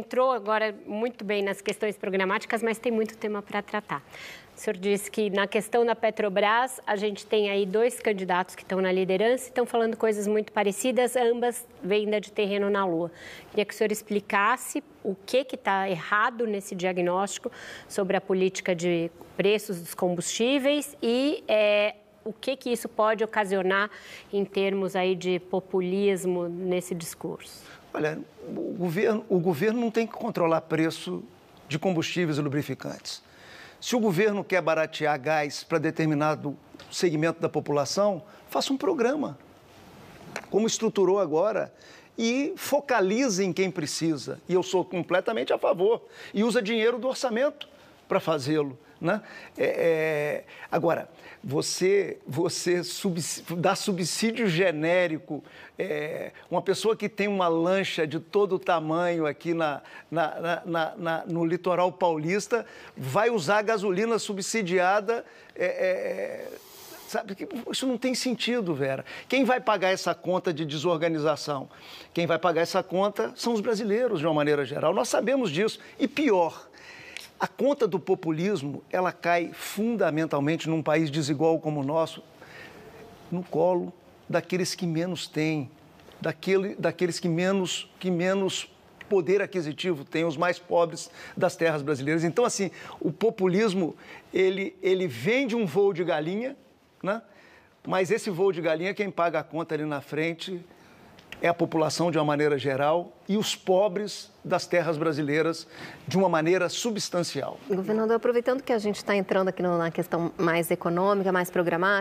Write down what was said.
entrou agora muito bem nas questões programáticas, mas tem muito tema para tratar. O senhor disse que na questão da Petrobras, a gente tem aí dois candidatos que estão na liderança e estão falando coisas muito parecidas, ambas venda de terreno na Lua. Queria que o senhor explicasse o que está errado nesse diagnóstico sobre a política de preços dos combustíveis e é, o que, que isso pode ocasionar em termos aí de populismo nesse discurso. Olha, o governo, o governo não tem que controlar preço de combustíveis e lubrificantes. Se o governo quer baratear gás para determinado segmento da população, faça um programa, como estruturou agora, e focalize em quem precisa. E eu sou completamente a favor. E usa dinheiro do orçamento para fazê-lo. Né? É, é... Agora, você, você subs... dá subsídio genérico, é... uma pessoa que tem uma lancha de todo tamanho aqui na, na, na, na no litoral paulista vai usar gasolina subsidiada. É, é, é, sabe, isso não tem sentido, Vera. Quem vai pagar essa conta de desorganização? Quem vai pagar essa conta são os brasileiros, de uma maneira geral. Nós sabemos disso. E pior, a conta do populismo, ela cai fundamentalmente num país desigual como o nosso, no colo daqueles que menos têm, daquele, daqueles que menos, que menos poder aquisitivo têm, os mais pobres das terras brasileiras. Então, assim, o populismo, ele, ele vem de um voo de galinha, né? mas esse voo de galinha, quem paga a conta ali na frente é a população de uma maneira geral e os pobres das terras brasileiras de uma maneira substancial. Governador, aproveitando que a gente está entrando aqui na questão mais econômica, mais programática,